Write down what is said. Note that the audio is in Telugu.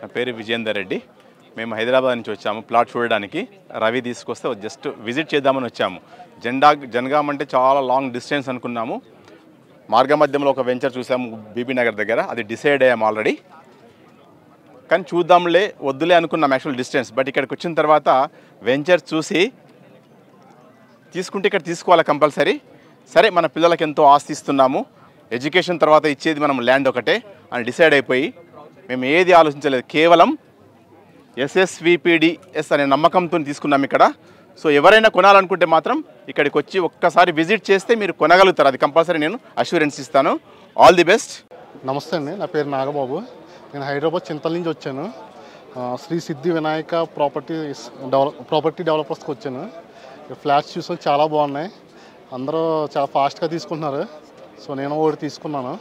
నా పేరు విజేందర్ రెడ్డి మేము హైదరాబాద్ నుంచి వచ్చాము ప్లాట్ చూడడానికి రవి తీసుకొస్తే జస్ట్ విజిట్ చేద్దామని వచ్చాము జెండా జనగాం అంటే చాలా లాంగ్ డిస్టెన్స్ అనుకున్నాము మార్గ మధ్యంలో ఒక వెంచర్ చూసాము బీబీ నగర్ దగ్గర అది డిసైడ్ అయ్యాము ఆల్రెడీ కానీ చూద్దాంలే వద్దులే అనుకున్నాం యాక్చువల్ డిస్టెన్స్ బట్ ఇక్కడికి వచ్చిన తర్వాత వెంచర్ చూసి తీసుకుంటే ఇక్కడ తీసుకోవాలి కంపల్సరీ సరే మన పిల్లలకి ఎంతో ఆస్తి ఇస్తున్నాము ఎడ్యుకేషన్ తర్వాత ఇచ్చేది మనం ల్యాండ్ ఒకటే అని డిసైడ్ అయిపోయి మేము ఏది ఆలోచించలేదు కేవలం ఎస్ఎస్విపిడిఎస్ అనే నమ్మకంతో తీసుకున్నాం ఇక్కడ సో ఎవరైనా కొనాలనుకుంటే మాత్రం ఇక్కడికి వచ్చి ఒక్కసారి విజిట్ చేస్తే మీరు కొనగలుగుతారు అది కంపల్సరీ నేను అష్యూరెన్స్ ఇస్తాను ఆల్ ది బెస్ట్ నమస్తే అండి నా పేరు నాగబాబు నేను హైదరాబాద్ చింతల నుంచి వచ్చాను Sri Siddhi Vinayaka property develop property డెవలపర్స్కి వచ్చాను ఫ్లాట్స్ చూసాను చాలా బాగున్నాయి అందరూ చాలా ఫాస్ట్గా తీసుకుంటున్నారు సో నేను ఒకటి తీసుకున్నాను